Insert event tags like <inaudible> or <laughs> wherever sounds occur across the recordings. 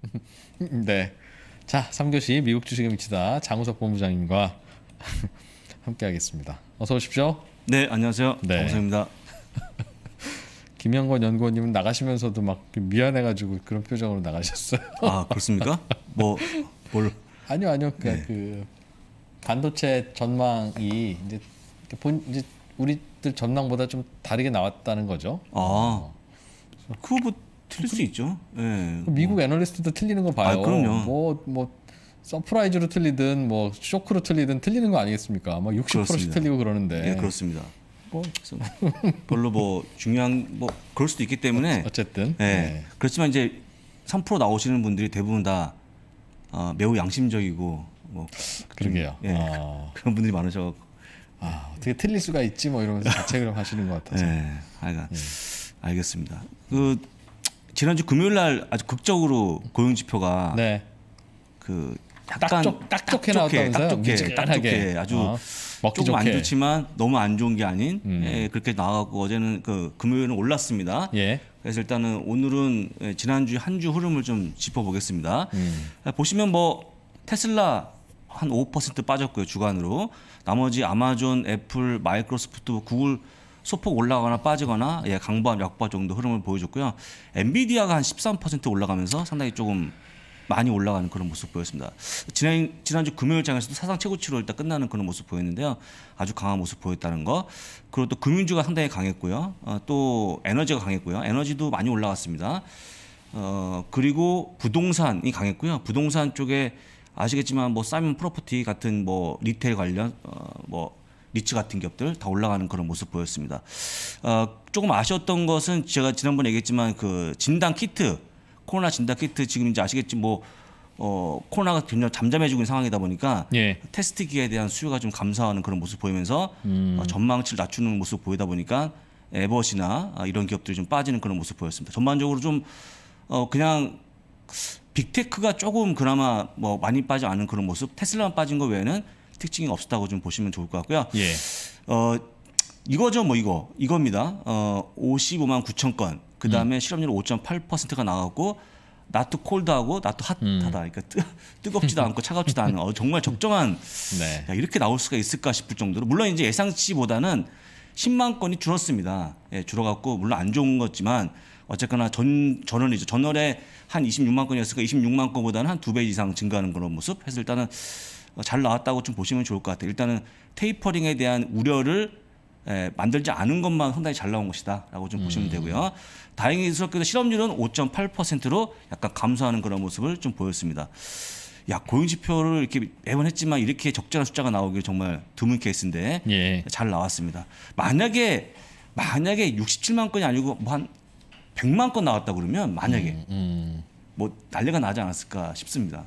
<laughs> 네. 자, 3교시 미국 주식의 미치다 장우석 본부장님과 <laughs> 함께 하겠습니다. 어서 오십시오. 네, 안녕하세요. 네. 장우석입니다. <laughs> 김영권 연구원님은 나가시면서도 막 미안해가지고 그런 표정으로 나가셨어요. 아 그렇습니까? 뭐 뭘? 아니요 아니요 그러니까 네. 그 반도체 전망이 이제 본 이제 우리들 전망보다 좀 다르게 나왔다는 거죠. 아 어. 그거부 틀릴 수 있죠. 예. 그 미국 뭐. 애널리스트도 틀리는 거 봐요. 아, 그럼요. 뭐, 뭐, 서프라이즈로 틀리든, 뭐, 쇼크로 틀리든 틀리는 거 아니겠습니까? 막 60%씩 그렇습니다. 틀리고 그러는데. 예, 그렇습니다. 뭐. 별로 뭐, 중요한, 뭐, 그럴 수도 있기 때문에. 어, 어쨌든. 예. 네. 그렇지만 이제 3% 나오시는 분들이 대부분 다 어, 매우 양심적이고, 뭐. 그러게요. 예. 아. <laughs> 그런 분들이 많으셔 아, 어떻게 틀릴 수가 있지 뭐 이러면서 자책을 하시는 것 같아서. 예. 하 예. 알겠습니다. 그 지난주 금요일 날 아주 극적으로 고용 지표가 네. 그 약간 딱쪽, 딱해 나왔다면서요? 딱딱해 아주 어, 조금 좋게. 안 좋지만 너무 안 좋은 게 아닌 음. 예, 그렇게 나가고 어제는 그 금요일은 올랐습니다. 예. 그래서 일단은 오늘은 예, 지난주 한 주 흐름을 좀 짚어보겠습니다. 음. 보시면 뭐 테슬라 한 5% 빠졌고요 주간으로 나머지 아마존, 애플, 마이크로소프트, 구글 소폭 올라가거나 빠지거나 예, 강보한 약보 정도 흐름을 보여줬고요. 엔비디아가 한 13% 올라가면서 상당히 조금 많이 올라가는 그런 모습 보였습니다. 지난, 지난주 금요일장에서도 사상 최고치로 일단 끝나는 그런 모습 보였는데요. 아주 강한 모습 보였다는 거. 그리고 또 금융주가 상당히 강했고요. 어, 또 에너지가 강했고요. 에너지도 많이 올라갔습니다. 어, 그리고 부동산이 강했고요. 부동산 쪽에 아시겠지만 뭐 싸면 프로퍼티 같은 뭐 리테일 관련 어, 뭐 리츠 같은 기업들 다 올라가는 그런 모습 보였습니다. 어, 조금 아쉬웠던 것은 제가 지난번에 얘기했지만 그 진단 키트 코로나 진단 키트 지금 이제 아시겠지 뭐 어, 코로나가 굉장히 잠잠해지고 있는 상황이다 보니까 예. 테스트기에 대한 수요가 좀 감소하는 그런 모습 보이면서 음. 어, 전망치를 낮추는 모습 보이다 보니까 에버시나 아, 이런 기업들이 좀 빠지는 그런 모습 보였습니다. 전반적으로 좀 어, 그냥 빅테크가 조금 그나마 뭐 많이 빠지 않은 그런 모습, 테슬라만 빠진 거 외에는 특징이 없었다고 좀 보시면 좋을 것 같고요. 예. 어, 이거죠, 뭐 이거 이겁니다. 어, 55만 9천 건. 그 다음에 음. 실업률 5.8%가 나왔고나트 콜드하고 나트 핫하다. 음. 그러니까 뜨, 뜨겁지도 않고 차갑지도 않은 어, 정말 적정한 <laughs> 네. 야, 이렇게 나올 수가 있을까 싶을 정도로 물론 이제 예상치보다는 10만 건이 줄었습니다. 예, 줄어갔고 물론 안 좋은 거지만 어쨌거나 전 전월이죠. 전월에 한 26만 건이었으니까 26만 건보다는 한두 배 이상 증가하는 그런 모습 해서 일단은 어, 잘 나왔다고 좀 보시면 좋을 것 같아요. 일단은 테이퍼링에 대한 우려를 에, 예, 만들지 않은 것만 상당히 잘 나온 것이다라고 좀 음. 보시면 되고요. 다행히스럽게도 실업률은 5.8%로 약간 감소하는 그런 모습을 좀 보였습니다. 야 고용 지표를 이렇게 매번 했지만 이렇게 적절한 숫자가 나오길 정말 드문 케이스인데 예. 잘 나왔습니다. 만약에 만약에 67만 건이 아니고 뭐한 100만 건 나왔다 그러면 만약에 음, 음. 뭐 난리가 나지 않았을까 싶습니다.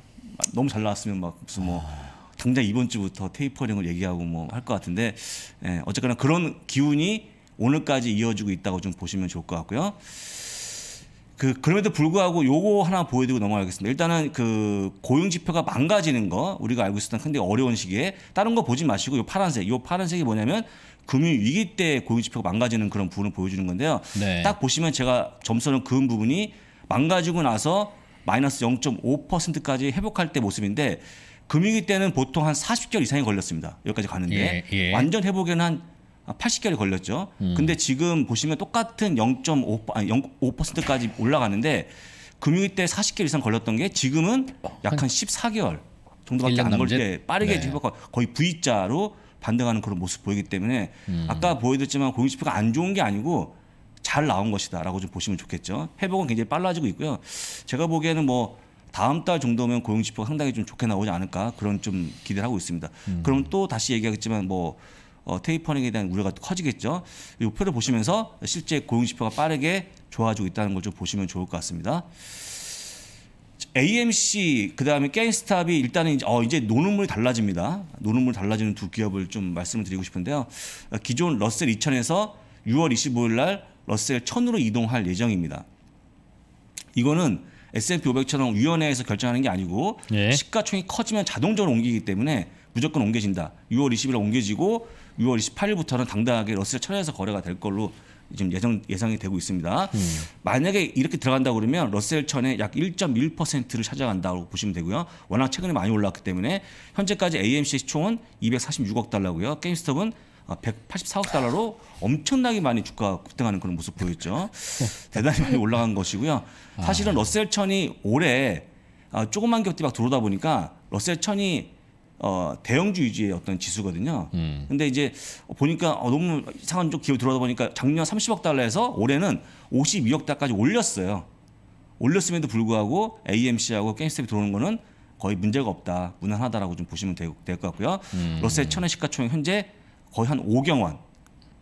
너무 잘 나왔으면 막 무슨 뭐 아. 당장 이번 주부터 테이퍼링을 얘기하고 뭐 할 것 같은데 예, 어쨌거나 그런 기운이 오늘까지 이어지고 있다고 좀 보시면 좋을 것 같고요. 그 그럼에도 불구하고 요거 하나 보여드리고 넘어가겠습니다. 일단은 그 고용 지표가 망가지는 거 우리가 알고 있었던 굉데 어려운 시기에 다른 거 보지 마시고 요 파란색 요 파란색이 뭐냐면 금융 위기 때 고용 지표가 망가지는 그런 부분을 보여주는 건데요. 네. 딱 보시면 제가 점선을 그은 부분이 망가지고 나서 마이너스 0.5%까지 회복할 때 모습인데 금융위 때는 보통 한 40개월 이상이 걸렸습니다. 여기까지 가는데 예, 예. 완전 회복에는 한 80개월이 걸렸죠. 음. 근데 지금 보시면 똑같은 0.5 아니 0.5%까지 올라가는데 금융위 때 40개월 이상 걸렸던 게 지금은 약 한 14개월 정도밖에 안 걸릴 때 예, 빠르게 네. 회복 거의 V자로 반등하는 그런 모습 보이기 때문에 음. 아까 보여드렸지만 공인지표가 안 좋은 게 아니고 잘 나온 것이다라고 좀 보시면 좋겠죠. 회복은 굉장히 빨라지고 있고요. 제가 보기에는 뭐 다음 달 정도면 고용 지표가 상당히 좀 좋게 나오지 않을까 그런 좀 기대를 하고 있습니다. 음. 그럼 또 다시 얘기하겠지만 뭐 어, 테이퍼링에 대한 우려가 커지겠죠. 이 표를 보시면서 실제 고용 지표가 빠르게 좋아지고 있다는 걸 좀 보시면 좋을 것 같습니다. AMC 그다음에 게임스탑이 일단은 이제, 어, 이제 노는 물이 달라집니다. 노는 물 달라지는 두 기업을 좀 말씀을 드리고 싶은데요. 어, 기존 러셀 2000에서 6월 25일 날 러셀 1000으로 이동할 예정입니다. 이거는 S&P 500처럼 위원회에서 결정하는 게 아니고 예. 시가총액이 커지면 자동적으로 옮기기 때문에 무조건 옮겨진다. 6월 20일 에 옮겨지고 6월 28일부터는 당당하게 러셀를 철회해서 거래가 될 걸로 지금 예상 예상이 되고 있습니다. 음. 만약에 이렇게 들어간다 그러면 러셀 천에 약 1.1%를 찾아간다고 보시면 되고요. 워낙 최근에 많이 올랐기 때문에 현재까지 AMC 시총은 246억 달러고요. 게임스톱은 184억 어, 달러로 엄청나게 많이 주가가 급등하는 그런 모습 보였죠. 네. 대단히 많이 올라간 것이고요. 아. 사실은 러셀천이 올해 아, 조그만 기업들막 들어오다 보니까 러셀천이 어, 대형주 위주의 어떤 지수거든요. 음. 근데 이제 보니까 어, 너무 이상한 쪽 기업 들어다 보니까 작년 30억 달러에서 올해는 52억 달러까지 올렸어요. 올렸음에도 불구하고 AMC하고 게임스텝이 들어오는 거는 거의 문제가 없다, 무난하다라고 좀 보시면 될 것 같고요. 음. 러셀 천의 시가총액 현재 거의 한 5경 원.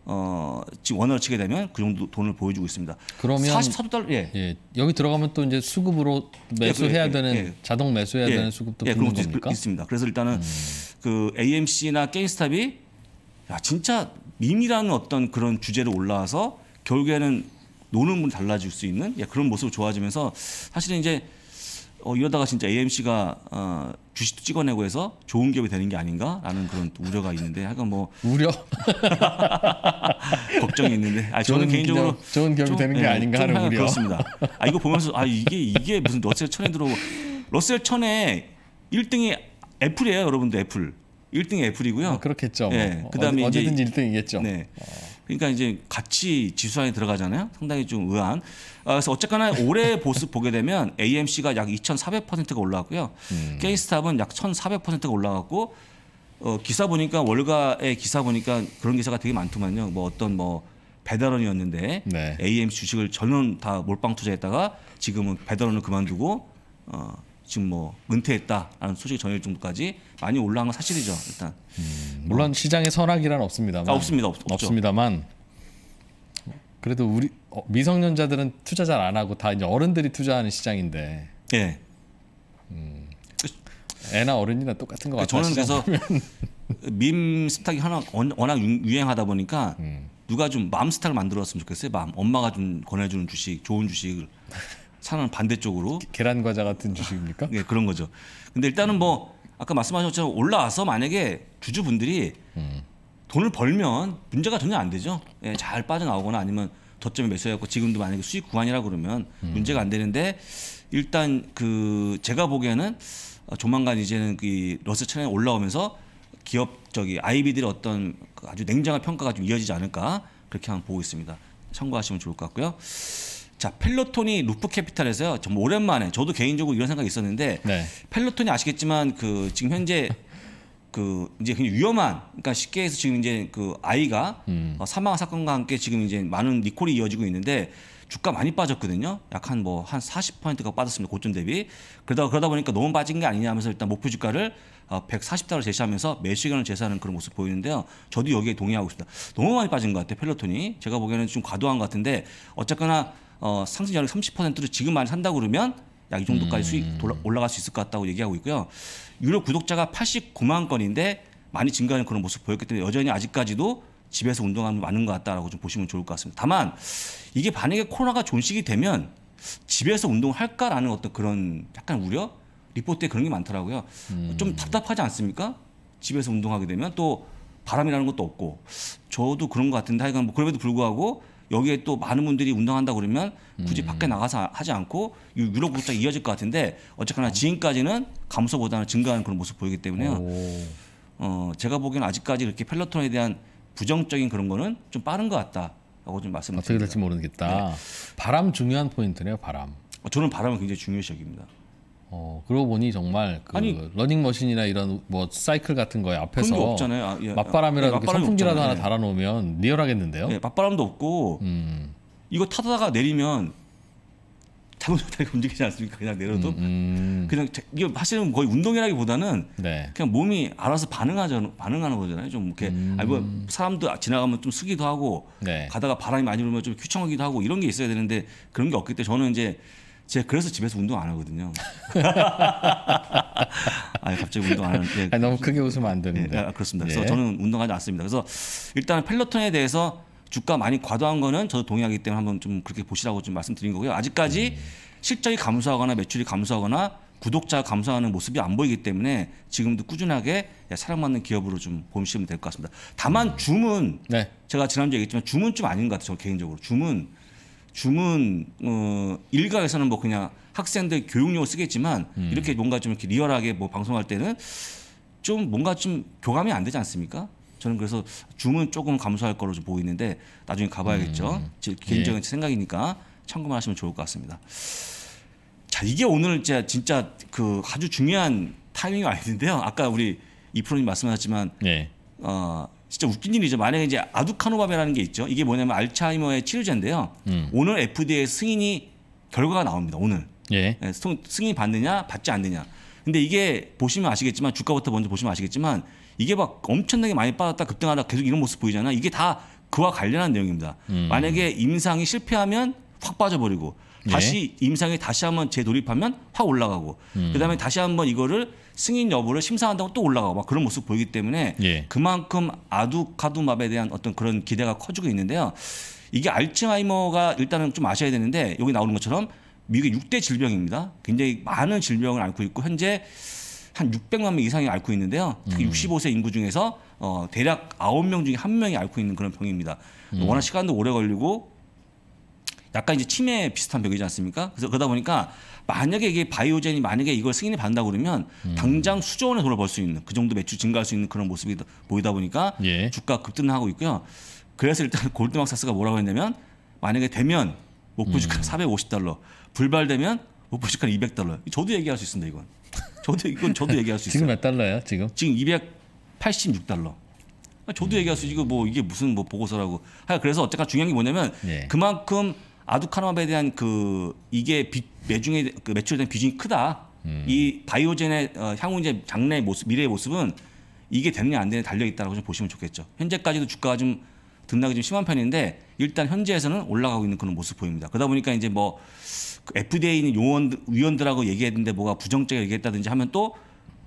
어, 지금 원어로 치게 되면 그 정도 돈을 보여주고 있습니다. 그러면 44달러 예. 예. 여기 들어가면 또 이제 수급으로 예, 그, 매수해야 예, 예, 되는 예, 자동 매수해야 예. 되는 수급도 예, 붙는 겁니까? 있습니다. 그래서 일단은 음. 그 AMC나 게임스탑이 야, 진짜 밈이라는 어떤 그런 주제로 올라와서 결국에는 노는 분 달라질 수 있는 예, 그런 모습을 좋아지면서 사실은 이제 어, 이러다가 진짜 AMC가 어, 주식도 찍어내고 해서 좋은 기업이 되는 게 아닌가라는 그런 우려가 있는데 하여간 뭐 우려 <laughs> 걱정이 있는데 아 저는 개인적으로 기업, 좋은 기업이 좀, 되는 게 예, 네, 아닌가 하는 우려 그렇습니다. 아 이거 보면서 아 이게 이게 무슨 러셀 천에 들어오고 러셀 천에 1등이 애플이에요, 여러분들 애플. 1등이 애플이고요. 아, 그렇겠죠. 예, 그다음에 어디, 어든지 1등이겠죠. 네. 어. 그러니까 이제 같이 지수안에 들어가잖아요. 상당히 좀 의아한. 아, 그래서 어쨌거나 올해 <laughs> 보습 보게 되면 AMC가 약 2,400%가 올라왔고요. 음. 케이스탑은 약 1,400%가 올라왔고 어, 기사 보니까 월가의 기사 보니까 그런 기사가 되게 많더만요. 뭐 어떤 뭐 배달원이었는데 네. AMC 주식을 전원 다 몰빵 투자했다가 지금은 배달원을 그만두고 어, 지금 뭐 은퇴했다라는 소식이 전해질 정도까지 많이 올라간 건 사실이죠. 일단 음, 물론 시장에 선악이란 없습니다만 아, 없습니다. 없, 없죠. 없습니다만 그래도 우리 어, 미성년자들은 투자 잘 안 하고 다 이제 어른들이 투자하는 시장인데. 예. 음, 애나 어른이나 똑같은 것 같아요. 저는 그래서 밈 스탁이 하나 워낙 유행하다 보니까 음. 누가 좀맘 스탁을 만들었으면 좋겠어요. 맘 엄마가 좀 권해주는 주식, 좋은 주식을 산은 반대쪽으로 계란 과자 같은 주식입니까? 네 그런 거죠. 근데 일단은 뭐 아까 말씀하신 것처럼 올라와서 만약에 주주분들이 음. 돈을 벌면 문제가 전혀 안 되죠. 예, 잘 빠져나오거나 아니면 저점에 매수해갖고 지금도 만약에 수익 구간이라 그러면 음. 문제가 안 되는데 일단 그 제가 보기에는 어, 조만간 이제는 그 러스 차량에 올라오면서 기업 저기 아이비들의 어떤 그 아주 냉정한 평가가 좀 이어지지 않을까 그렇게 한번 보고 있습니다. 참고하시면 좋을 것 같고요. 자 펠로톤이 루프 캐피탈에서요. 좀 오랜만에 저도 개인적으로 이런 생각이 있었는데 네. 펠로톤이 아시겠지만 그 지금 현재 그 이제 굉장히 위험한 그러니까 쉽게 해서 지금 이제 그 아이가 음. 어, 사망 사건과 함께 지금 이제 많은 리콜이 이어지고 있는데 주가 많이 빠졌거든요. 약 한 뭐 한 40%가 뭐 빠졌습니다. 고점 대비. 그러다 그러다 보니까 너무 빠진 게 아니냐 하면서 일단 목표 주가를 140달러 어, 제시하면서 매시간을 제시하는 그런 모습 보이는데요. 저도 여기에 동의하고 있습니다. 너무 많이 빠진 것 같아요. 펠로톤이. 제가 보기에는 좀 과도한 것 같은데 어쨌거나 어, 상승 전략 30%를 지금 만 산다 고 그러면 약 이 정도까지 수익 음. 돌아, 올라갈 수 있을 것 같다고 얘기하고 있고요. 유료 구독자가 89만 건인데 많이 증가하는 그런 모습 보였기 때문에 여전히 아직까지도 집에서 운동하는 많은 것 같다라고 좀 보시면 좋을 것 같습니다. 다만 이게 만약에 코로나가 존식이 되면 집에서 운동할까라는 을 어떤 그런 약간 우려 리포트에 그런 게 많더라고요. 음. 좀 답답하지 않습니까? 집에서 운동하게 되면 또 바람이라는 것도 없고 저도 그런 것 같은데 하여간 뭐 그럼에도 불구하고 여기에 또 많은 분들이 운동한다 그러면 굳이 음. 밖에 나가서 하지 않고 유럽 국자 이어질 것 같은데 어쨌거나 어. 지금까지는 감소보다는 증가하는 그런 모습 보이기 때문에요. 오. 어 제가 보기에는 아직까지 이렇게 펠로톤에 대한 부정적인 그런 거는 좀 빠른 것 같다라고 좀 말씀을 어떻게 될지 모르겠다. 네. 바람 중요한 포인트네요. 바람. 어, 저는 바람은 굉장히 중요시 여깁니다. 어 그러고 보니 정말 그 아니, 러닝머신이나 이런 뭐 사이클 같은 거에 앞에서 아, 예. 맞바람이라도 예, 선풍기라도 하나 달아놓으면 리얼하겠는데요? 예, 맞바람도 없고 음. 이거 타다가 내리면 자동차가 움직이지 않습니까? 그냥 내려도 음, 음. 그냥 이게 사실은 거의 운동이라기보다는 네. 그냥 몸이 알아서 반응하죠 반응하는 거잖아요. 좀 이렇게 음. 아니 뭐 사람도 지나가면 좀 쓰기도 하고 네. 가다가 바람이 많이 불면 좀 휘청하기도 하고 이런 게 있어야 되는데 그런 게 없기 때문에 저는 이제 제가 그래서 집에서 운동 안 하거든요. <laughs> 아 갑자기 운동 안 하는데 예. 아, 너무 크게 웃으면 안 되는데. 네, 예, 아, 그렇습니다. 그래서 네. 저는 운동하지 않습니다. 그래서 일단 펠로톤에 대해서 주가 많이 과도한 거는 저도 동의하기 때문에 한번 좀 그렇게 보시라고 좀 말씀드린 거고요. 아직까지 음. 실적이 감소하거나 매출이 감소하거나 구독자 감소하는 모습이 안 보이기 때문에 지금도 꾸준하게 사랑받는 기업으로 좀 보시면 될 것 같습니다. 다만 음. 줌은 네. 제가 지난주에 얘기했지만 줌은 좀 아닌 것 같아요. 저 개인적으로 줌은 줌은 어 일각에서는 뭐 그냥 학생들 교육용으로 쓰겠지만 음. 이렇게 뭔가 좀 이렇게 리얼하게 뭐 방송할 때는 좀 뭔가 좀 교감이 안 되지 않습니까? 저는 그래서 줌은 조금 감소할 거로 좀 보이는데 나중에 가봐야겠죠. 음. 제 개인적인 예. 생각이니까 참고만 하시면 좋을 것 같습니다. 자 이게 오늘 이제 진짜 그 아주 중요한 타이밍이 아닌데요. 아까 우리 이 프로님 말씀하셨지만 예. 어, 진짜 웃긴 일이죠. 만약에 이제 아두카노바베라는게 있죠. 이게 뭐냐면 알츠하이머의 치료제인데요. 음. 오늘 FDA 승인이 결과가 나옵니다. 오늘. 예. 네, 예, 승인 받느냐, 받지 않느냐. 근데 이게 보시면 아시겠지만 주가부터 먼저 보시면 아시겠지만 이게 막 엄청나게 많이 빠졌다 급등하다 계속 이런 모습 보이잖아. 이게 다 그와 관련한 내용입니다. 음. 만약에 임상이 실패하면 확 빠져버리고 예. 다시 임상에 다시 한번 재돌입하면 확 올라가고 음. 그다음에 다시 한번 이거를 승인 여부를 심사한다고 또 올라가고 막 그런 모습 보이기 때문에 예. 그만큼 아두카두맙에 대한 어떤 그런 기대가 커지고 있는데요. 이게 알츠하이머가 일단은 좀 아셔야 되는데 여기 나오는 것처럼 미국의 6대 질병입니다. 굉장히 많은 질병을 앓고 있고 현재 한 600만 명 이상이 앓고 있는데요. 특히 음. 65세 인구 중에서 어, 대략 9명 중에 1명이 앓고 있는 그런 병입니다. 음. 워낙 시간도 오래 걸리고 약간 이제 치매 비슷한 병이지 않습니까? 그래서 그러다 보니까 만약에 이게 바이오젠이 만약에 이걸 승인이 받는다 그러면 음. 당장 수조 원의 돈을 벌 수 있는 그 정도 매출 증가할 수 있는 그런 모습이 보이다 보니까 예. 주가 급등하고 있고요. 그래서 일단 <laughs> 골드막사스가 뭐라고 했냐면 만약에 되면 목표 주가 음. 450달러, 불발되면 목표 주가 200달러. 저도 얘기할 수 있습니다 이건. <laughs> 저도 이건 저도 얘기할 수 있어요. 지금 몇 달러예요 지금? 지금 286달러. 저도 음. 얘기할 수 있고 뭐 이게 무슨 뭐 보고서라고. 하여 그래서 어쨌든 중요한 게 뭐냐면 예. 그만큼 아두카노마에 대한 그 이게 비, 매중에 그 매출에 대한 비중이 크다. 음. 이 바이오젠의 어, 향후 이제 장래 모습, 미래의 모습은 이게 되느냐 안 되느냐 달려 있다라고 좀 보시면 좋겠죠. 현재까지도 주가가 좀 등락이 좀 심한 편인데 일단 현재에서는 올라가고 있는 그런 모습 보입니다. 그러다 보니까 이제 뭐 FDA 그 있는 요원 위원들하고 얘기했는데 뭐가 부정적이 얘기했다든지 하면 또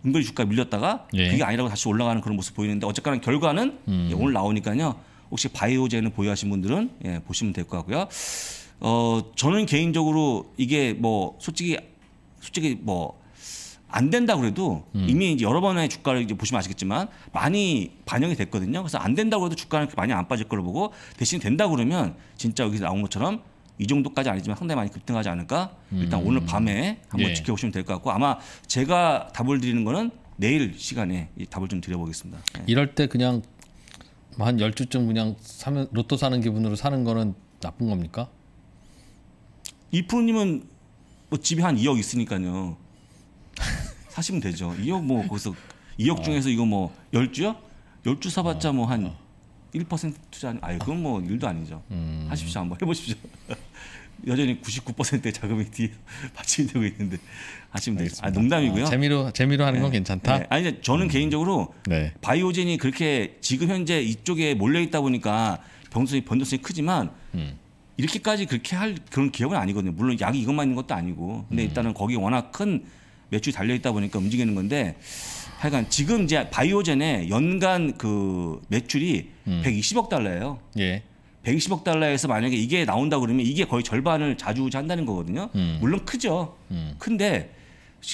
은근히 주가 밀렸다가 예. 그게 아니라고 다시 올라가는 그런 모습 보이는데 어쨌거나 결과는 음. 예, 오늘 나오니까요. 혹시 바이오제는 보유하신 분들은 예, 보시면 될 것 같고요. 어 저는 개인적으로 이게 뭐 솔직히 솔직히 뭐 안 된다 그래도 음. 이미 이제 여러 번의 주가를 이제 보시면 아시겠지만 많이 반영이 됐거든요. 그래서 안 된다고 해도 주가는 그렇게 많이 안 빠질 거로 보고 대신 된다 그러면 진짜 여기서 나온 것처럼 이 정도까지 아니지만 상당히 많이 급등하지 않을까? 일단 음. 오늘 밤에 한번 예. 지켜보시면 될 것 같고 아마 제가 답을 드리는 거는 내일 시간에 답을 좀 드려보겠습니다. 네. 이럴 때 그냥 한 열주쯤 그냥 사면, 로또 사는 기분으로 사는 거는 나쁜 겁니까? 이프로님은 뭐집이한 2억 있으니까요. 사시면 되죠. 2억 뭐 거기서 2억 어. 중에서 이거 뭐 10주요? 10주 사봤자 어. 뭐한 1% 투자 아니 그건 뭐 일도 아니죠. 음. 하십시오 한번 해보십시오. <laughs> 여전히 99%의 자금이 뒤에 받침되고 <laughs> 있는데 하시면 되겠습니다. 아, 농담이고요. 아, 재미로 재미로 하는 네. 괜찮다. 네. 아니 저는 음. 개인적으로 네. 바이오젠이 그렇게 지금 현재 이쪽에 몰려 있다 보니까 변동성이 변동성이 크지만 음. 이렇게까지 그렇게 할 그런 기업은 아니거든요. 물론 약이 이것만 있는 것도 아니고. 근데 음. 일단은 거기 워낙 큰 매출이 달려 있다 보니까 움직이는 건데 하여간 지금 이제 바이오젠의 연간 그 매출이 음. 120억 달러예요. 예. 120억 달러에서 만약에 이게 나온다 그러면 이게 거의 절반을 자주우지 한다는 거거든요. 음. 물론 크죠. 음. 큰데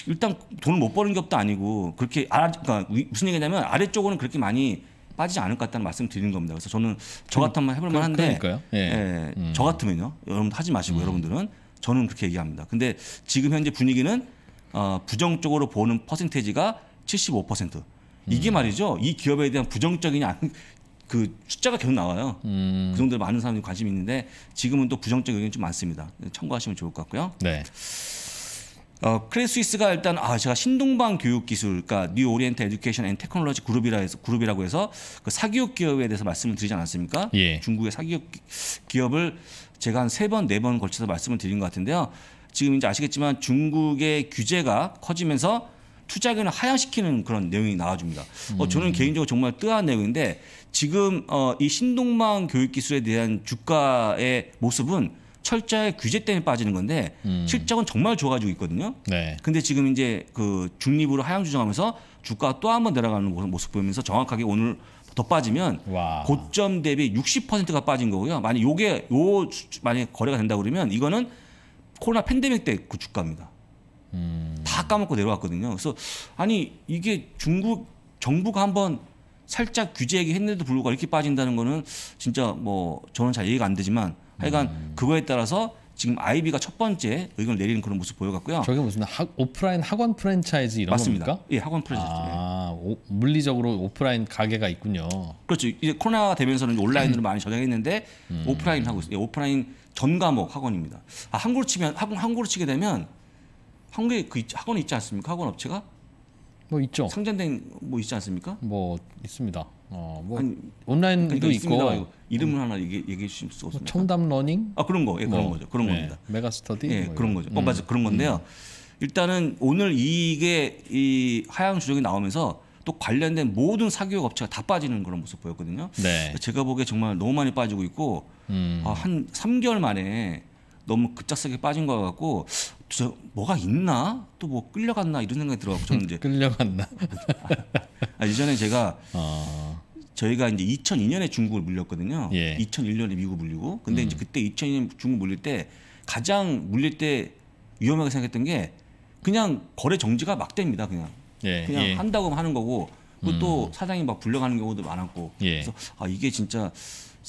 일단 돈을 못 버는 게 없도 아니고 그렇게 알 아, 그러니까 무슨 얘기냐면 아래쪽으로는 그렇게 많이 빠지지 않을 것 같다는 말씀 을 드리는 겁니다. 그래서 저는 저 같으면 해볼 만한데 그러니 예. 예. 음. 저 같으면요. 여러분 하지 마시고 음. 여러분들은 저는 그렇게 얘기합니다. 근데 지금 현재 분위기는 어, 부정적으로 보는 퍼센테지가 75%. 이게 음. 말이죠. 이 기업에 대한 부정적인 그 숫자가 계속 나와요. 음. 그 정도로 많은 사람들이 관심이 있는데 지금은 또 부정적 인 의견이 좀 많습니다. 네, 참고하시면 좋을 것 같고요. 네. 어, 크레스 스위스가 일단 아 제가 신동방 교육 기술 그러니까 뉴오리엔트 에듀케이션 앤 테크놀로지 그룹이라 해서 그룹이라고 해서 그사기업 기업에 대해서 말씀을 드리지 않았습니까? 예. 중국의 사기업 기업을 제가 한 세 번 네번 네 걸쳐서 말씀을 드린 것 같은데요. 지금 이제 아시겠지만 중국의 규제가 커지면서 투자금을 하향시키는 그런 내용이 나와줍니다. 어, 음. 저는 개인적으로 정말 뜨한 내용인데 지금 어, 이신동방 교육 기술에 대한 주가의 모습은 철저하게 규제 때문에 빠지는 건데 음. 실적은 정말 좋아지고 있거든요. 네. 근데 지금 이제 그 중립으로 하향 조정하면서 주가가 또 한 번 내려가는 모습 보면서 정확하게 오늘 더 빠지면 와. 고점 대비 60%가 빠진 거고요. 만약 요게 요 만약 에 거래가 된다 그러면 이거는 코로나 팬데믹 때 그 주가입니다. 음. 다 까먹고 내려왔거든요. 그래서 아니 이게 중국 정부가 한 번 살짝 규제 얘기했는데도 불구하고 이렇게 빠진다는 거는 진짜 뭐 저는 잘 이해가 안 되지만 하여간 그거에 따라서 지금 아이비가 첫 번째 의견을 내리는 그런 모습 보여갖고요. 저게 무슨 하, 오프라인 학원 프랜차이즈 이런 맞습니다. 겁니까? 예, 학원 프랜차이즈. 아, 예. 오, 물리적으로 오프라인 가게가 있군요. 그렇죠. 이제 코로나가 되면서는 온라인으로 많이 전향했는데 음. 오프라인 하고 있어요. 예, 오프라인 전 과목 학원입니다. 아, 한국으로 치면 학원 한국으로 치게 되면 한국에 그학원 있지 않습니까? 학원 업체가? 뭐 있죠. 상장된 뭐 있지 않습니까? 뭐 있습니다. 어, 뭐 아니, 온라인도 그러니까 있고 이름을 음. 하나 얘기, 얘기해 주실 수 없습니까? 청담 러닝? 아 그런 거, 예, 그런 뭐, 거죠, 그런 네. 겁니다. 메가 스터디? 예, 뭐 그런 거죠. 어, 음. 어, 맞아, 그런 건데요. 일단은 오늘 이게 이 하향 조정이 나오면서 또 관련된 모든 사교육 업체가 다 빠지는 그런 모습 보였거든요. 네. 제가 보기에 정말 너무 많이 빠지고 있고 음. 아, 한 3개월 만에 너무 급작스럽게 빠진 것 같고 저 뭐가 있나 또 뭐 끌려갔나 이런 생각이 들어가고 저는 이제 <laughs> 끌려갔나. 아, 이전에 제가 어. 저희가 이제 2002년에 중국을 물렸거든요. 예. 2001년에 미국 을 물리고 근데 음. 이제 그때 2002년 중국 물릴 때 가장 물릴 때 위험하게 생각했던 게 그냥 거래 정지가 막 됩니다. 그냥 예. 그냥 예. 한다고 하는 거고 그것도 음. 사장이 막 불려가는 경우도 많았고 예. 그래서 아 이게 진짜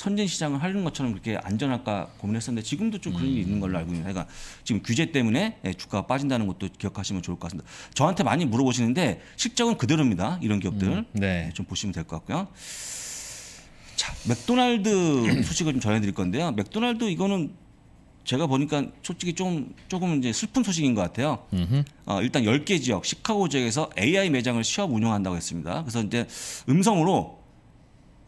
선진 시장을 하는 것처럼 그렇게 안전할까 고민했었는데 지금도 좀 그런 게이 음. 있는 걸로 알고 있는데 그러니까 지금 규제 때문에 예, 주가가 빠진다는 것도 기억하시면 좋을 것 같습니다. 저한테 많이 물어보시는데 실적은 그대로입니다. 이런 기업들 음, 네. 예, 좀 보시면 될 것 같고요. 자, 맥도날드 <clears throat> 소식을 좀 전해드릴 건데요. 맥도날드 이거는 제가 보니까 솔직히 좀 조금 이제 슬픈 소식인 것 같아요. 어, 일단 10개 지역 시카고 지역에서 AI 매장을 시험 운영한다고 했습니다. 그래서 이제 음성으로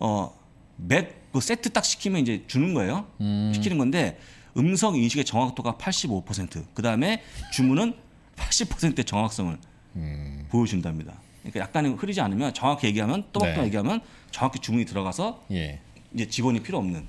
어, 맥그 세트 딱 시키면 이제 주는 거예요. 음. 시키는 건데 음성 인식의 정확도가 85%. 그다음에 주문은 80%의 정확성을 음. 보여준답니다. 그러니까 약간은 흐리지 않으면 정확히 얘기하면 또박또박 네. 얘기하면 정확히 주문이 들어가서 예. 이제 직원이 필요 없는.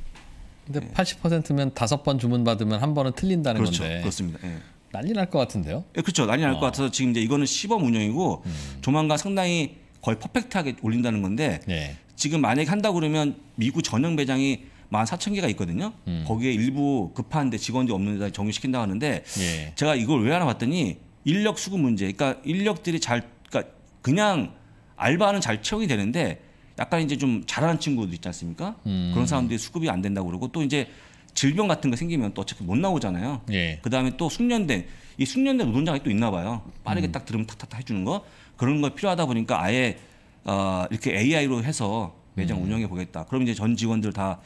근데 예. 80%면 다섯 번 주문 받으면 한 번은 틀린다는 그렇죠. 건데. 그렇습니다. 예. 난리 날 것 같은데요? 예, 그렇죠. 난리 날것 어. 같아서 지금 이제 이거는 시범 운영이고 음. 조만간 상당히 거의 퍼펙트하게 올린다는 건데 예. 지금 만약에 한다고 그러면 미국 전용 매장이 만 사천 개가 있거든요. 음. 거기에 일부 급한데 직원들이 없는 데다 정유시킨다 고 하는데 예. 제가 이걸 왜 알아봤더니 인력 수급 문제. 그러니까 인력들이 잘 그러니까 그냥 알바는 잘 채용이 되는데 약간 이제 좀 잘하는 친구들 있지 않습니까? 음. 그런 사람들이 수급이 안 된다고 그러고 또 이제 질병 같은 거 생기면 또 어차피 못 나오잖아요. 예. 그 다음에 또 숙련된 이 숙련된 노동자가 또 있나 봐요. 빠르게 음. 딱 들으면 탁탁탁 해주는 거 그런 거 필요하다 보니까 아예 어, 이렇게 AI로 해서 매장 음. 운영해 보겠다. 그럼 이제 전 직원들 다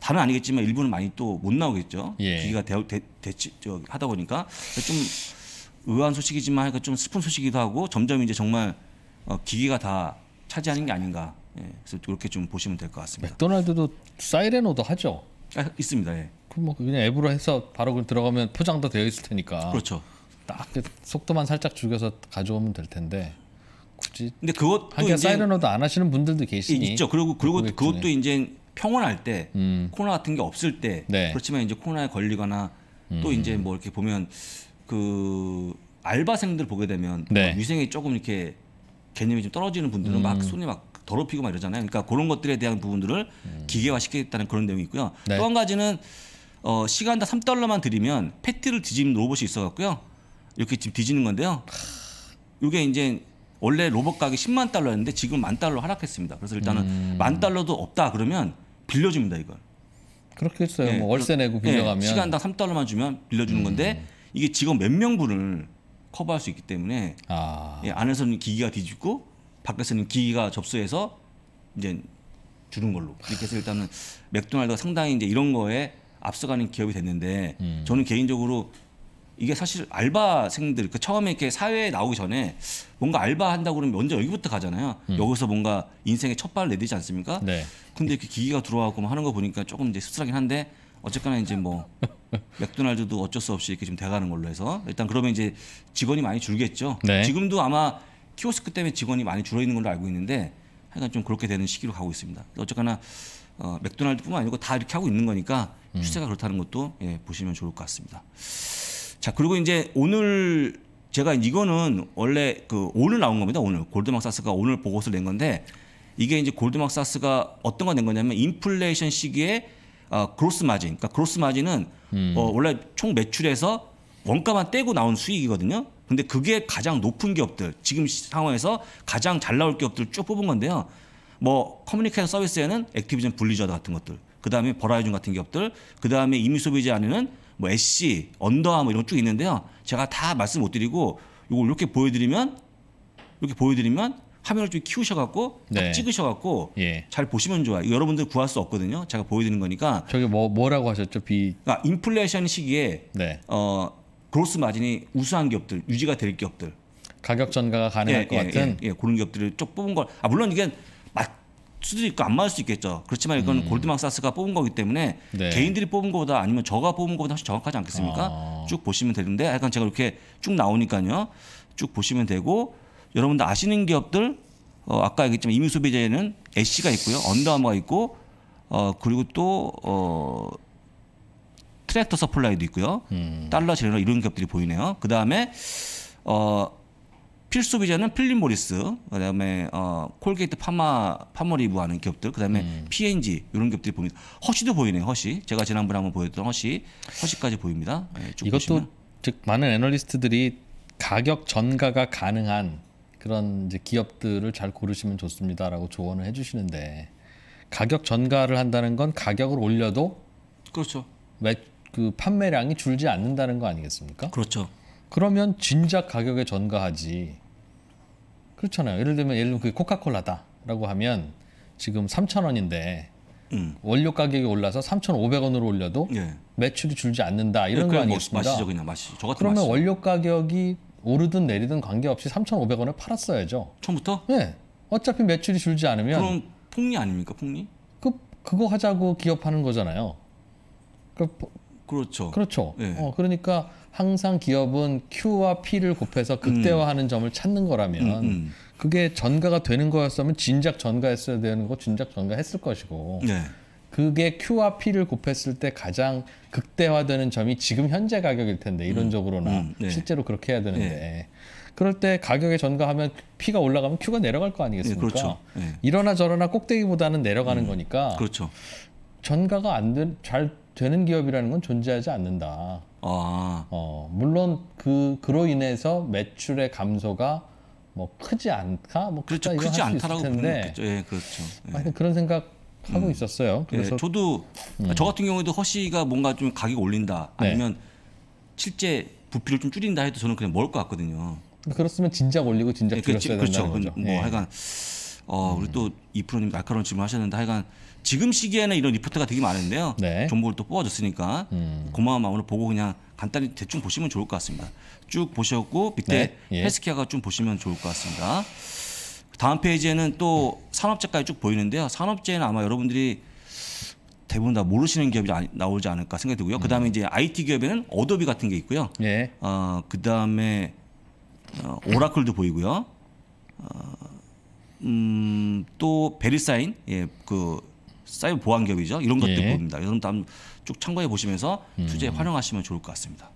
다는 아니겠지만 일부는 많이 또 못 나오겠죠. 예. 기기가 대, 대, 대치 저, 하다 보니까 좀 의아한 소식이지만 그러니까 좀 슬픈 소식이기도 하고 점점 이제 정말 어, 기기가 다 차지하는 게 아닌가. 예. 그래서 이렇게 좀 보시면 될 것 같습니다. 맥도날드도 사이렌오도 하죠. 아, 있습니다. 예. 그럼 뭐 그냥 앱으로 해서 바로 들어가면 포장도 되어 있을 테니까. 그렇죠. 딱 속도만 살짝 죽여서 가져오면 될 텐데. 굳이 근데 그것도 이제 사이렌어도 안 하시는 분들도 계시니 있죠. 그리고 그리고 그것도 이제 평온할 때 음. 코로나 같은 게 없을 때 네. 그렇지만 이제 코로나에 걸리거나 음. 또 이제 뭐 이렇게 보면 그 알바생들 보게 되면 네. 위생이 조금 이렇게 개념이 좀 떨어지는 분들은 음. 막 손이 막 더럽히고 막 이러잖아요. 그러니까 그런 것들에 대한 부분들을 음. 기계화시키겠다는 그런 내용이 있고요. 네. 또한 가지는 어, 시간당 3달러만 드리면 패티를 뒤집는 로봇이 있어갖고요. 이렇게 지금 뒤지는 건데요. 이게 이제 원래 로봇 가격이 10만 달러였는데 지금 만 달러 하락했습니다. 그래서 일단은 음. 만 달러도 없다 그러면 빌려줍니다 이걸. 그렇겠어요. 네, 예, 뭐 월세 내고 예, 빌려가면 네, 시간당 3달러만 주면 빌려주는 음. 건데 이게 직원 몇 명분을 커버할 수 있기 때문에 아. 예, 안에서는 기기가 뒤집고 밖에서는 기기가 접수해서 이제 주는 걸로 이렇게 해서 일단은 맥도날드가 상당히 이제 이런 거에 앞서가는 기업이 됐는데 음. 저는 개인적으로 이게 사실 알바생들 그 처음에 이렇게 사회에 나오기 전에 뭔가 알바 한다고 그러면 먼저 여기부터 가잖아요. 음. 여기서 뭔가 인생의 첫 발을 내딛지 않습니까? 네. 근데 이렇게 기기가 들어와고 뭐 하는 거 보니까 조금 이제 씁쓸하긴 한데 어쨌거나 이제 뭐 <laughs> 맥도날드도 어쩔 수 없이 이렇게 지금 돼가는 걸로 해서 일단 그러면 이제 직원이 많이 줄겠죠. 네. 지금도 아마 키오스크 때문에 직원이 많이 줄어 있는 걸로 알고 있는데 하여간 좀 그렇게 되는 시기로 가고 있습니다. 어쨌거나 어, 맥도날드뿐만 아니고 다 이렇게 하고 있는 거니까 음. 추세가 그렇다는 것도 예, 보시면 좋을 것 같습니다. 자, 그리고 이제 오늘 제가 이거는 원래 그 오늘 나온 겁니다. 오늘 골드막사스가 오늘 보고서를 낸 건데 이게 이제 골드막사스가 어떤 거 낸 거냐면 인플레이션 시기에 어, 그로스 마진. 그러니까 그로스 마진은 음. 어, 원래 총 매출에서 원가만 떼고 나온 수익이거든요. 근데 그게 가장 높은 기업들 지금 상황에서 가장 잘 나올 기업들 쭉 뽑은 건데요. 뭐 커뮤니케이션 서비스에는 액티비전 블리자드 같은 것들, 그 다음에 버라이즌 같은 기업들, 그 다음에 이미소비지 안에는 뭐 애쉬, 언더아 뭐 이런 거쭉 있는데요. 제가 다 말씀 못 드리고 이걸 이렇게 보여드리면 이렇게 보여드리면 화면을 좀 키우셔갖고 네. 찍으셔갖고 예. 잘 보시면 좋아요. 여러분들 구할 수 없거든요. 제가 보여드리는 거니까. 저게 뭐 뭐라고 하셨죠? 비. 아 인플레이션 시기에 네. 어 그로스 마진이 우수한 기업들 유지가 될 기업들. 가격 전가가 가능할 예, 것 예, 같은. 예, 예, 그런 기업들을 쭉 뽑은 걸. 아 물론 이게 맞 수도 있고 안 맞을 수 있겠죠. 그렇지만 이건 음. 골드만삭스가 뽑은 거기 때문에 네. 개인들이 뽑은 거보다 아니면 저가 뽑은 거보다 훨씬 정확하지 않겠습니까? 아. 쭉 보시면 되는데 약간 제가 이렇게 쭉 나오니까요. 쭉 보시면 되고 여러분들 아시는 기업들 어, 아까 얘기했지만 이민 소비자에는 애쉬가 있고요. 언더아머가 있고 어, 그리고 또 어, 트랙터 서플라이도 있고요. 음. 달러 제너럴 이런 기업들이 보이네요. 그다음에 어 필수 기자는 필립 모리스, 그다음에 어 콜게이트 파마 파머리브 하는 기업들, 그다음에 음. P&G 이런 기업들이 보입니다. 허시도 보이네요. 허시. 제가 지난번에 한번 보였던 허시, 허시까지 보입니다. 네, 이것도 보시면. 즉 많은 애널리스트들이 가격 전가가 가능한 그런 이제 기업들을 잘 고르시면 좋습니다라고 조언을 해주시는데 가격 전가를 한다는 건 가격을 올려도 그렇죠. 매, 그 판매량이 줄지 않는다는 거 아니겠습니까? 그렇죠. 그러면 진작 가격에 전가하지 그렇잖아요. 예를 들면 예를 들면 그 코카콜라다라고 하면 지금 3,000원인데 음. 원료 가격이 올라서 3,500원으로 올려도 예. 매출이 줄지 않는다 예, 이런 거 뭐 아니겠습니까? 뭐마죠 그냥 마시. 저 같은 그러면 마시죠. 원료 가격이 오르든 내리든 관계없이 3 5 0 0원을 팔았어야죠. 처음부터? 네. 어차피 매출이 줄지 않으면 그럼 폭리 아닙니까 폭리? 그 그거 하자고 기업하는 거잖아요. 그 그렇죠. 그렇죠. 네. 어, 그러니까 항상 기업은 Q와 P를 곱해서 음. 극대화하는 음. 점을 찾는 거라면 음, 음, 그게 전가가 되는 거였으면 진작 전가했어야 되는 거 진작 전가했을 것이고 네. 그게 Q와 P를 곱했을 때 가장 극대화되는 점이 지금 현재 가격일 텐데 음. 이론적으로나 네. 실제로 그렇게 해야 되는데 네. 그럴 때 가격에 전가하면 P가 올라가면 Q가 내려갈 거 아니겠습니까? 네, 그렇죠. 네. 이러나 저러나 꼭대기보다는 내려가는 거니까 그렇죠. 전가가 안된잘 되는 기업이라는 건 존재하지 않는다. 아. 어, 물론 그 그로 인해서 매출의 감소가 뭐 크지 않다, 뭐 그렇죠. 크지 않다라고 보는데, 예, 그렇죠. 예. 그런 생각 하고 음. 있었어요. 예, 그래서 예, 저도 음. 저 같은 경우에도 허씨가 뭔가 좀 가격 올린다, 네. 아니면 네. 실제 부피를 좀 줄인다 해도 저는 그냥 먹을 것 같거든요. 그렇으면 진작 올리고 진작 예, 줄였어야 그렇 된다는 그렇죠. 거죠. 뭐 예. 하여간 어, 우리 또 이프로님 날카로운 질문 하셨는데 하여간 지금 시기에는 이런 리포트가 되게 많은데요. 네. 정보를 또 뽑아줬으니까 음. 고마운 마음으로 보고 그냥 간단히 대충 보시면 좋을 것 같습니다. 쭉 보셨고 밑에 네. 예. 헬스케어가 좀 보시면 좋을 것 같습니다. 다음 페이지에는 또 산업재까지 쭉 보이는데요. 산업재는 아마 여러분들이 대부분 다 모르시는 기업이 나오지 않을까 생각이 들고요. 그 다음에 음. 이제 IT 기업에는 어도비 같은 게 있고요. 예. 어, 그 다음에 어, 오라클도 보이고요. 어, 음, 또 베리사인, 예, 그 사이버 보안격이죠. 이런 것들 예. 보니다 여러분 다음 쭉 참고해 보시면서 투자에 음. 활용하시면 좋을 것 같습니다.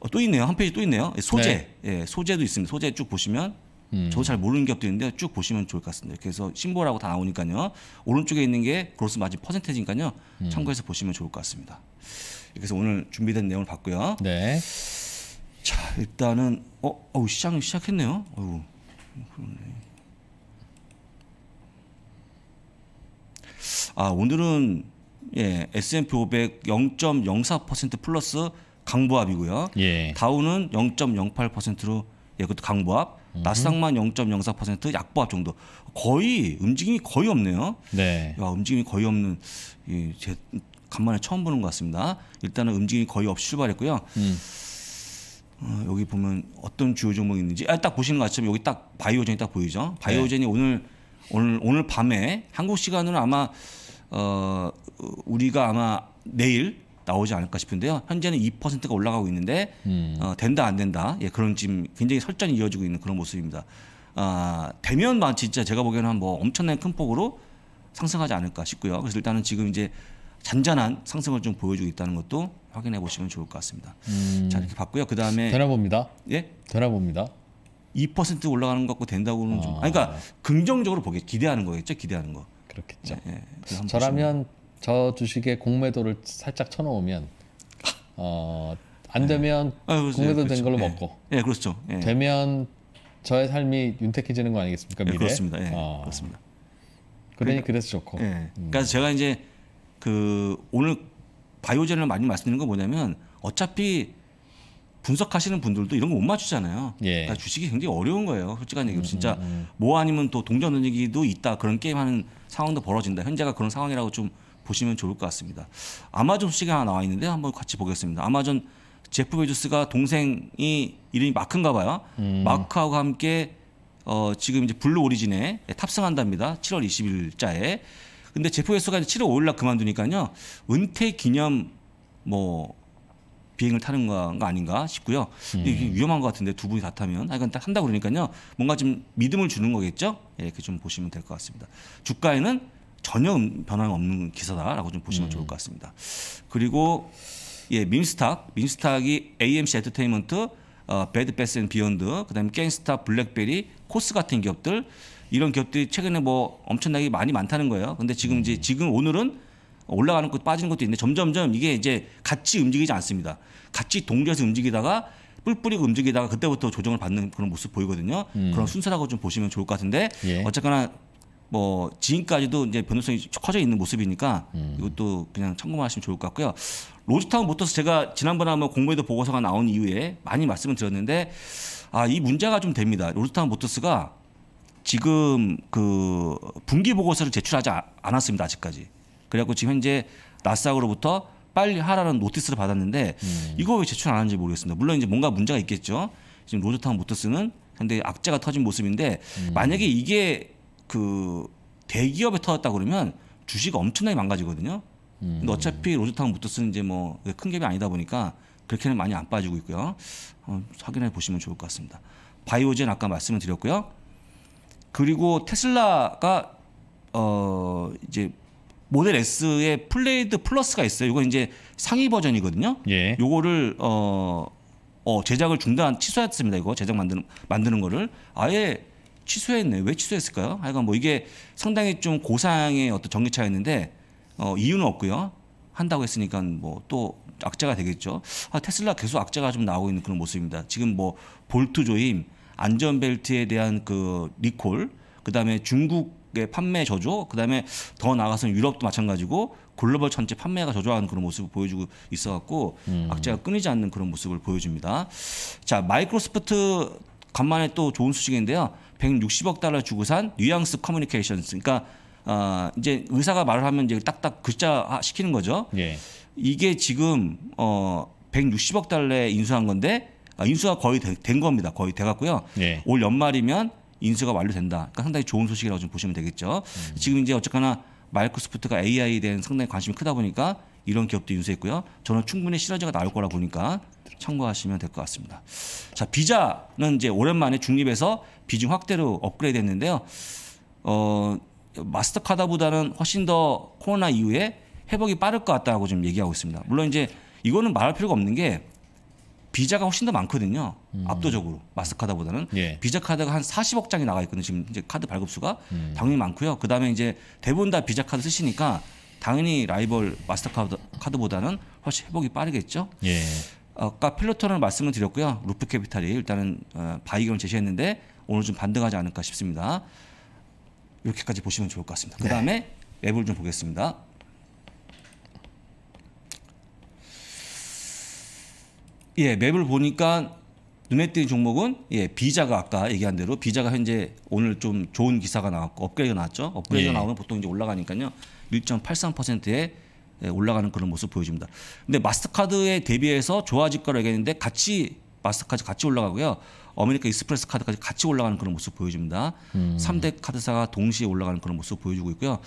어, 또 있네요. 한 페이지 또 있네요. 예, 소재. 네. 예, 소재도 있습니다. 소재 쭉 보시면 음. 저도 잘 모르는 기업도 있는데 쭉 보시면 좋을 것 같습니다. 그래서 심볼라고다 나오니까요. 오른쪽에 있는 게 그로스 마진 퍼센테지니까요. 음. 참고해서 보시면 좋을 것 같습니다. 예, 그래서 오늘 준비된 내용을 봤고요. 네. 자, 일단은 어, 어우, 시장 시작했네요. 어우. 그러네. 아 오늘은 예 S&P 500 0.04% 플러스 강보합이고요. 예. 다우는 0.08%로 예 그것도 강보합. 음. 나스닥만 0.04% 약보합 정도. 거의 움직임이 거의 없네요. 네. 야, 움직임이 거의 없는 예, 제 간만에 처음 보는 것 같습니다. 일단은 움직임이 거의 없이 출발했고요. 음. 어, 여기 보면 어떤 주요 종목이 있는지 아, 딱 보시는 것 같지만 여기 딱 바이오젠이 딱 보이죠. 바이오젠이 네. 오늘 오늘 오늘 밤에 한국 시간으로 아마 어, 우리가 아마 내일 나오지 않을까 싶은데요. 현재는 2%가 올라가고 있는데 음. 어, 된다 안 된다 예, 그런 지금 굉장히 설전이 이어지고 있는 그런 모습입니다. 아, 대면만 진짜 제가 보기에는 뭐 엄청난 큰 폭으로 상승하지 않을까 싶고요. 그래서 일단은 지금 이제 잔잔한 상승을 좀 보여주고 있다는 것도 확인해 보시면 좋을 것 같습니다. 음. 자 이렇게 봤고요. 그 다음에 되나 봅니다. 예, 되나 봅니다. 2% 올라가는 것 같고 된다고는 아. 좀. 아니, 그러니까 긍정적으로 보게 기대하는 거겠죠. 기대하는 거. 그렇겠죠. 네, 네. 저라면 저 주식에 공매도를 살짝 쳐놓으면 어, 안 네. 되면 아, 그렇죠. 그렇죠. 네. 아, 공매도 네, 그렇죠. 된 걸로 먹고. 예, 그렇죠. 되면 저의 삶이 윤택해지는 거 아니겠습니까? 미래. 그렇습니다. 어. 그렇습니다. 그러니 그러니까 그래서 좋고. 음. 그러니까 제가 이제 그 오늘 바이오젠을 많이 말씀드리는 건 뭐냐면 어차피 분석하시는 분들도 이런 거 못 맞추잖아요. 예. 그러니까 주식이 굉장히 어려운 거예요. 솔직한 얘기로 진짜 음, 음, 음. 뭐 아니면 또 동전 던지기도 있다 그런 게임 하는 상황도 벌어진다. 현재가 그런 상황이라고 좀 보시면 좋을 것 같습니다. 아마존 소식이 하나 나와 있는데 한번 같이 보겠습니다. 아마존 제프 베조스가 동생이 이름이 마크인가 봐요. 음. 마크하고 함께 어 지금 이제 블루 오리진에 탑승한답니다. 7월 20일자에. 근데 제프 베조스가 7월 5일 날 그만두니까요. 은퇴 기념 뭐 비행을 타는 거 아닌가 싶고요. 음. 이게 위험한 것 같은데 두 분이 다 타면 하여간 아, 딱 한다 그러니까요. 뭔가 좀 믿음을 주는 거겠죠. 예, 이렇게 좀 보시면 될 것 같습니다. 주가에는 전혀 음, 변함없는 기사다라고 좀 보시면 음. 좋을 것 같습니다. 그리고 예, 민스탁, 민스탁이 AMC 엔터테인먼트, 어, 배드 베스 앤 비욘드, 그다음에 갱스타, 블랙베리, 코스 같은 기업들 이런 기업들이 최근에 뭐 엄청나게 많이 많다는 거예요. 근데 지금 음. 이제 지금 오늘은 올라가는 것 빠지는 것도 있는데 점점점 이게 이제 같이 움직이지 않습니다. 같이 동조해서 움직이다가 뿔뿌리고 움직이다가 그때부터 조정을 받는 그런 모습 보이거든요. 음. 그런 순서라고 좀 보시면 좋을 것 같은데 예. 어쨌거나 뭐 지금까지도 이제 변동성이 커져 있는 모습이니까 음. 이것도 그냥 참고만 하시면 좋을 것 같고요. 로지타운 모터스 제가 지난번에 한번 공모에도 보고서가 나온 이후에 많이 말씀을 드렸는데 아 이 문제가 좀 됩니다. 로지타운 모터스가 지금 그 분기 보고서를 제출하지 않았습니다 아직까지. 그래갖고 지금 현재 나스닥으로부터 빨리 하라는 노티스를 받았는데 음. 이거 왜 제출 안 하는지 모르겠습니다. 물론 이제 뭔가 문제가 있겠죠. 지금 로저타운 모터스는 현대 악재가 터진 모습인데 음. 만약에 이게 그 대기업에 터졌다 그러면 주식 엄청나게 망가지거든요. 음. 근데 어차피 로저타운 모터스는 이제 뭐 큰 갭이 아니다 보니까 그렇게는 많이 안 빠지고 있고요. 어, 확인해 보시면 좋을 것 같습니다. 바이오젠 아까 말씀을 드렸고요. 그리고 테슬라가 어 이제 모델 s 에 플레이드 플러스가 있어요. 이건 이제 상위 버전이거든요. 예. 요거를 어, 어 제작을 중단 취소했습니다. 이거 제작 만드는 만드는 거를 아예 취소했네. 왜 취소했을까요? 하여간 뭐 이게 상당히 좀 고상의 어떤 전기차였는데 어, 이유는 없고요. 한다고 했으니까 뭐 또 악재가 되겠죠. 아, 테슬라 계속 악재가 좀 나오고 있는 그런 모습입니다. 지금 뭐 볼트 조임, 안전벨트에 대한 그 리콜, 그다음에 중국 예, 판매 저조, 그다음에 더 나아가서는 유럽도 마찬가지고 글로벌 전체 판매가 저조하는 그런 모습을 보여주고 있어갖고 음. 악재가 끊이지 않는 그런 모습을 보여줍니다. 자 마이크로소프트 간만에 또 좋은 소식인데요. 160억 달러 주고 산 뉘앙스 커뮤니케이션스. 그러니까 어, 이제 의사가 말을 하면 이제 딱딱 글자 시키는 거죠. 예. 이게 지금 어 160억 달러에 인수한 건데 아, 인수가 거의 되, 된 겁니다. 거의 돼갖고요. 예. 올 연말이면 인수가 완료된다. 그러니까 상당히 좋은 소식이라고 좀 보시면 되겠죠. 음. 지금 이제 어쨌거나 마이크로소프트가 AI에 대한 상당히 관심이 크다 보니까 이런 기업도 인수했고요. 저는 충분히 시너지가 나올 거라 보니까 참고하시면 될 것 같습니다. 자, 비자는 이제 오랜만에 중립에서 비중 확대로 업그레이드 했는데요. 어, 마스터카드보다는 훨씬 더 코로나 이후에 회복이 빠를 것 같다고 지금 얘기하고 있습니다. 물론 이제 이거는 말할 필요가 없는 게 비자가 훨씬 더 많거든요. 음. 압도적으로 마스카드보다는 예. 비자 카드가 한 40억 장이 나가 있거든요. 지금 이제 카드 발급 수가 음. 당연히 많고요. 그다음에 이제 대부분 다 비자 카드 쓰시니까 당연히 라이벌 마스터카드보다는 카드 훨씬 회복이 빠르겠죠. 예. 아까 필로라는 말씀을 드렸고요. 루프캐피탈이 일단은 어, 바이경을 제시했는데 오늘 좀 반등하지 않을까 싶습니다. 이렇게까지 보시면 좋을 것 같습니다. 네. 그다음에 네. 앱을 좀 보겠습니다. 예, 맵을 보니까 눈에 띄는 종목은 예, 비자가 아까 얘기한 대로 비자가 현재 오늘 좀 좋은 기사가 나왔고 업그레이드가 나왔죠. 업그레이드가 예. 나오면 보통 이제 올라가니까요. 1.83%에 예, 올라가는 그런 모습 보여집니다. 근데 마스터카드에 대비해서 좋아질 거라고 얘기했는데 같이 마스터카드 같이 올라가고요. 어메리카 익스프레스 카드까지 같이 올라가는 그런 모습 보여집니다. 음. 3대 카드사가 동시에 올라가는 그런 모습 보여주고 있고요.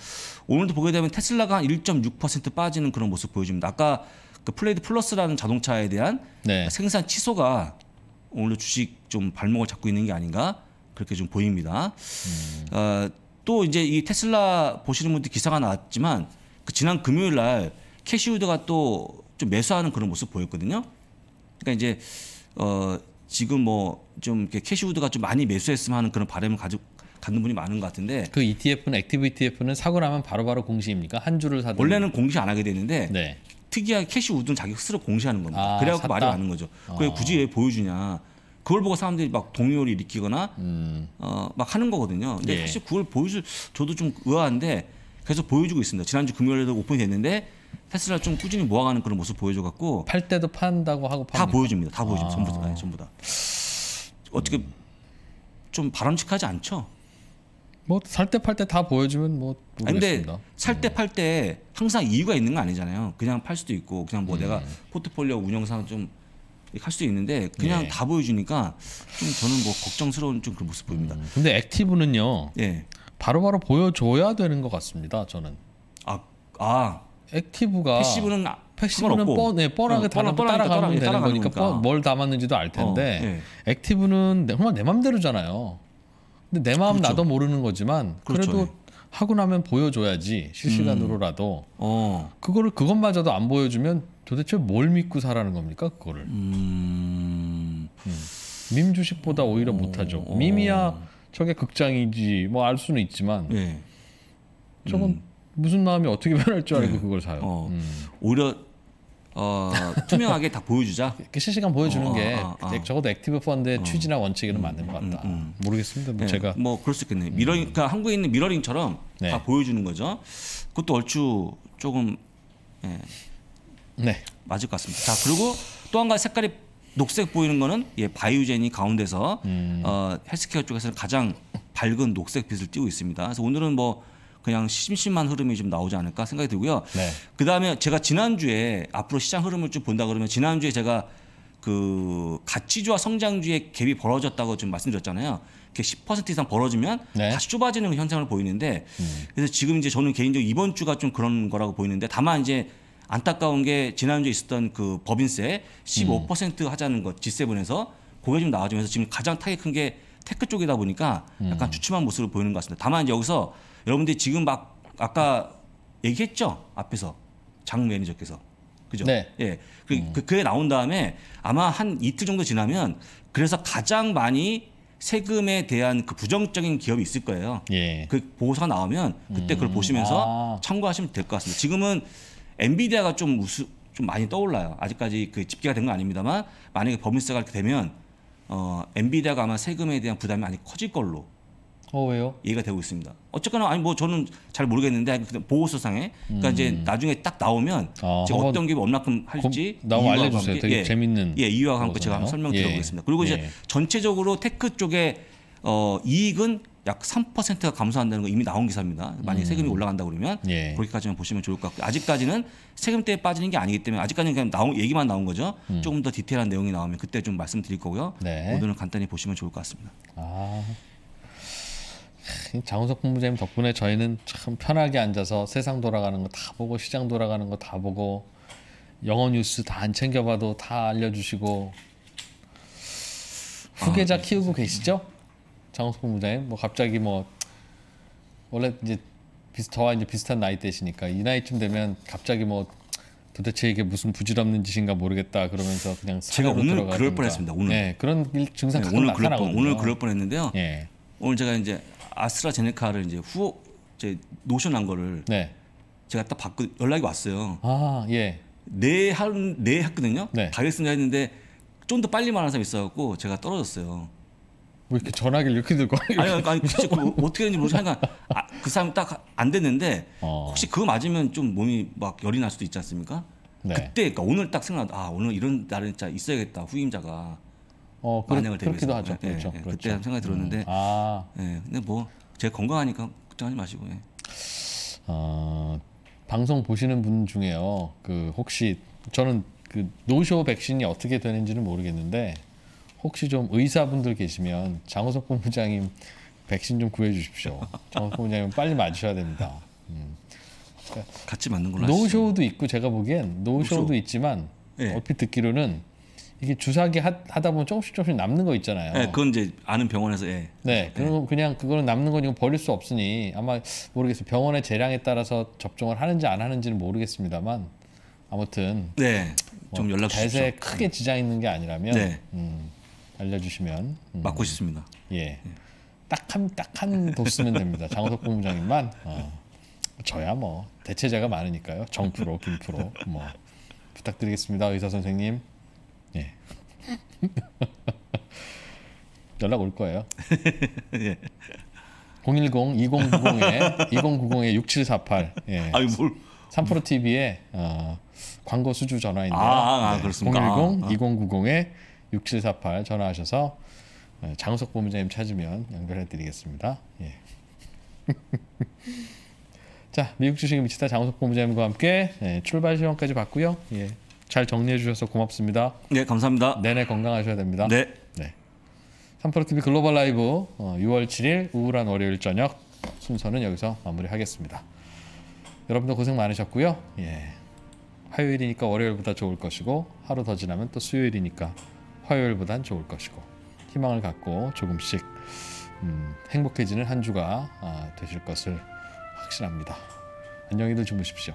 오늘도 보게 되면 테슬라가 1.6% 빠지는 그런 모습 보여집니다. 아까 그 플레이드 플러스라는 자동차에 대한 네. 생산 취소가 오늘 주식 좀 발목을 잡고 있는 게 아닌가 그렇게 좀 보입니다. 음. 어, 또 이제 이 테슬라 보시는 분들 기사가 나왔지만 그 지난 금요일 날 캐시우드가 또 좀 매수하는 그런 모습 보였거든요. 그러니까 이제 어 지금 뭐 좀 캐시우드가 좀 많이 매수했으면 하는 그런 바람을 가지고 갖는 분이 많은 것 같은데 그 ETF는 액티브 ETF는 사고 나면 바로바로 바로 공시입니까? 한 주를 사든 원래는 공시 안 하게 되는데 네. 특이하게 캐시 우드는 자기 스스로 공시하는 겁니다. 아, 그래갖고 샀다. 말이 많은 거죠. 그래 어. 굳이 왜 보여주냐. 그걸 보고 사람들이 막 동요를 일으키거나 음. 어막 하는 거거든요. 근데 예. 사실 그걸 보여줄 저도 좀 의아한데 계속 보여주고 있습니다. 지난주 금요일에도 오픈이 됐는데 테슬라 좀 꾸준히 모아가는 그런 모습 보여줘갖고 팔 때도 판다고 하고 팝니다. 다 보여줍니다. 다 보여줍니다. 아. 전부 다 예, 전부 다 어떻게 음. 좀 바람직하지 않죠? 뭐살때팔때다 보여주면 뭐 모르겠습니다. 근데 살때 네. 팔때 때 항상 이유가 있는 거 아니잖아요. 그냥 팔 수도 있고 그냥 뭐 음. 내가 포트폴리오 운영상 좀할 수도 있는데 그냥 네. 다 보여주니까 좀 저는 뭐 걱정스러운 좀 그런 모습 보입니다. 음. 근데 액티브는요. 예. 바로바로 보여줘야 되는 것 같습니다. 저는. 아 아. 액티브가 패시브는 패시브는 뻔, 네, 뻔하게 어, 다 뻔하, 따라가면 따라 되는 거니까 뻔, 뭘 담았는지도 알 텐데 어, 네. 액티브는 정말 내 맘대로잖아요. 근데 내 마음 그렇죠. 나도 모르는 거지만 그렇죠. 그래도 그렇죠. 하고 나면 보여줘야지 실시간으로라도 음. 어. 그거를 그것마저도 안 보여주면 도대체 뭘 믿고 사라는 겁니까 그거를 음. 음. 밈 주식보다 오히려 어. 못하죠 어. 밈이야 저게 극장이지 뭐 알 수는 있지만 예. 저건 음. 무슨 마음이 어떻게 변할 줄 알고 예. 그걸 사요 어. 음. 오히려 어, 투명하게 다 보여주자. <laughs> 이렇게 실시간 보여주는 어, 게 아, 아, 적어도 액티브 펀드의 어. 취지나 원칙에는 음, 맞는 것 음, 같다. 음, 음, 모르겠습니다. 뭐 네, 제가 뭐 그럴 수 있겠네요. 음. 미러링, 그러니까 한국에 있는 미러링처럼 네. 다 보여주는 거죠. 그것도 얼추 조금 예, 네. 맞을 것 같습니다. 자 그리고 또 한 가지 색깔이 녹색 보이는 거는 예, 바이오젠이 가운데서 음. 어, 헬스케어 쪽에서는 가장 밝은 녹색 빛을 띄고 있습니다. 그래서 오늘은 뭐 그냥 심심한 흐름이 좀 나오지 않을까 생각이 들고요. 네. 그 다음에 제가 지난주에 앞으로 시장 흐름을 좀 본다 그러면 지난주에 제가 그 가치주와 성장주의 갭이 벌어졌다고 좀 말씀드렸잖아요. 이렇게 10% 이상 벌어지면 네. 다시 좁아지는 현상을 보이는데 음. 그래서 지금 이제 저는 개인적으로 이번 주가 좀 그런 거라고 보이는데 다만 이제 안타까운 게 지난주에 있었던 그 법인세 15% 음. 하자는 것 G7에서 고게 좀 나와주면서 지금 가장 타격큰 게 테크 쪽이다 보니까 약간 음. 주춤한 모습을 보이는 것 같습니다. 다만 여기서 여러분들이 지금 막 아까 얘기했죠 앞에서 장 매니저께서 그죠? 네. 예. 그, 음. 그, 그게 나온 다음에 아마 한 이틀 정도 지나면 그래서 가장 많이 세금에 대한 그 부정적인 기업이 있을 거예요. 예. 그 보고서 가 나오면 그때 음. 그걸 보시면서 아. 참고하시면 될 것 같습니다. 지금은 엔비디아가 좀 우수, 좀 많이 떠올라요. 아직까지 그 집계가 된 건 아닙니다만 만약에 범위세가 이렇게 되면 어, 엔비디아가 아마 세금에 대한 부담이 많이 커질 걸로 어 왜요? 얘기가 되고 있습니다. 어쨌거나 아니 뭐 저는 잘 모르겠는데 보호서상에 그러니까 음. 이제 나중에 딱 나오면 아, 제가 어떤 게 얼마큼 할지 나와 알려주세요. 함께, 되게 예, 재밌는 예 이유와 함께 제가 한번 설명 드려보겠습니다. 예. 그리고 이제 예. 전체적으로 테크 쪽에 어, 이익은 약 3%가 감소한다는 거 이미 나온 기사입니다. 만약 에 음. 세금이 올라간다 그러면 예. 그렇게까지만 보시면 좋을 것 같고 아직까지는 세금대에 빠지는 게 아니기 때문에 아직까지는 그냥 나온 얘기만 나온 거죠. 음. 조금 더 디테일한 내용이 나오면 그때 좀 말씀드릴 거고요. 네. 오늘은 간단히 보시면 좋을 것 같습니다. 아. 장훈석 본부장님 덕분에 저희는 참 편하게 앉아서 세상 돌아가는 거 다 보고 시장 돌아가는 거 다 보고 영어 뉴스 다 안 챙겨봐도 다 알려주시고 후계자 아, 키우고 계시죠? 장훈석 본부장님 뭐 갑자기 뭐 원래 이제 비슷 와 이제 비슷한 나이대시니까 이 나이쯤 되면 갑자기 뭐 도대체 이게 무슨 부질없는 짓인가 모르겠다 그러면서 그냥 제가 오늘 그럴 뻔했습니다. 오늘 네, 그런 증상 네, 오늘 그럴 뻔 오늘 그럴 뻔했는데요. 예. 오늘 제가 이제 아스트라제네카를 이제 후 이제 노션한 거를 네. 제가 딱 받고 연락이 왔어요. 아 예. 네한네 네 했거든요. 네. 가겠습니다 했는데 좀 더 빨리 말하는 사람 있어갖고 제가 떨어졌어요. 왜 이렇게 전화기를 이렇게 들고 아니 아니, 아니 진짜 그, 어떻게 되는지 모르니까 아, 그 사람 딱 안 됐는데 어. 혹시 그거 맞으면 좀 몸이 막 열이 날 수도 있지 않습니까? 네. 그때 그러니까 오늘 딱 생각나 아 오늘 이런 날은 진짜 있어야겠다 후임자가 어, 만행을 그, 그렇기 하죠. 예, 그렇죠. 예, 예 그렇죠. 그때 생각이 들었는데, 음. 아. 예, 근데 뭐제 건강하니까 걱정하지 마시고. 예. 어, 방송 보시는 분 중에요. 그 혹시 저는 그 노쇼 백신이 어떻게 되는지는 모르겠는데 혹시 좀 의사분들 계시면 장호석 본부장님 백신 좀 구해주십시오. <laughs> 장호석 본부장님 빨리 맞으셔야 됩니다. 음. 같이 맞는 걸로 노쇼도 있고 제가 보기엔 노쇼도 노쇼. 있지만 네. 예. 얼핏 듣기로는 이게 주사기 하, 다 보면 조금씩 조금씩 남는 거 있잖아요. 네, 그건 이제 아는 병원에서 예. 네, 그런 네. 그냥 그거는 남는 거니까 버릴 수 없으니 아마 모르겠어 병원의 재량에 따라서 접종을 하는지 안 하는지는 모르겠습니다만 아무튼 네, 뭐 연락 주십시오. 대세 크게 지장 있는 게 아니라면 네. 음, 알려주시면 음, 맞고 싶습니다. 예, 딱 한 딱 한 도스면 됩니다. 장호석 본부장님만 어, 저야 뭐 대체자가 많으니까요. 정프로, 김프로 뭐 부탁드리겠습니다, 의사 선생님. 예. <laughs> 연락 올 거예요. <laughs> 예. 010-2090에 2090에 6748. 예. 아이 뭘 삼프로 TV의 어, 광고 수주 전화인데요. 아, 아 네. 그렇습니까? 010 2090에 6748 전화하셔서 어, 장석 본부장님 찾으면 연결해 드리겠습니다. 예. <laughs> 자, 미국 주식 미치다 장우석 본부장님과 함께 예, 출발 시험까지 봤고요. 예. 잘 정리해 주셔서 고맙습니다. 네, 감사합니다. 내내 건강하셔야 됩니다. 네. 네. 3프로TV 글로벌 라이브 6월 어, 7일 우울한 월요일 저녁 순서는 여기서 마무리하겠습니다. 여러분도 고생 많으셨고요. 예. 화요일이니까 월요일보다 좋을 것이고 하루 더 지나면 또 수요일이니까 화요일보단 좋을 것이고 희망을 갖고 조금씩 음, 행복해지는 한 주가 아, 되실 것을 확신합니다. 안녕히들 주무십시오.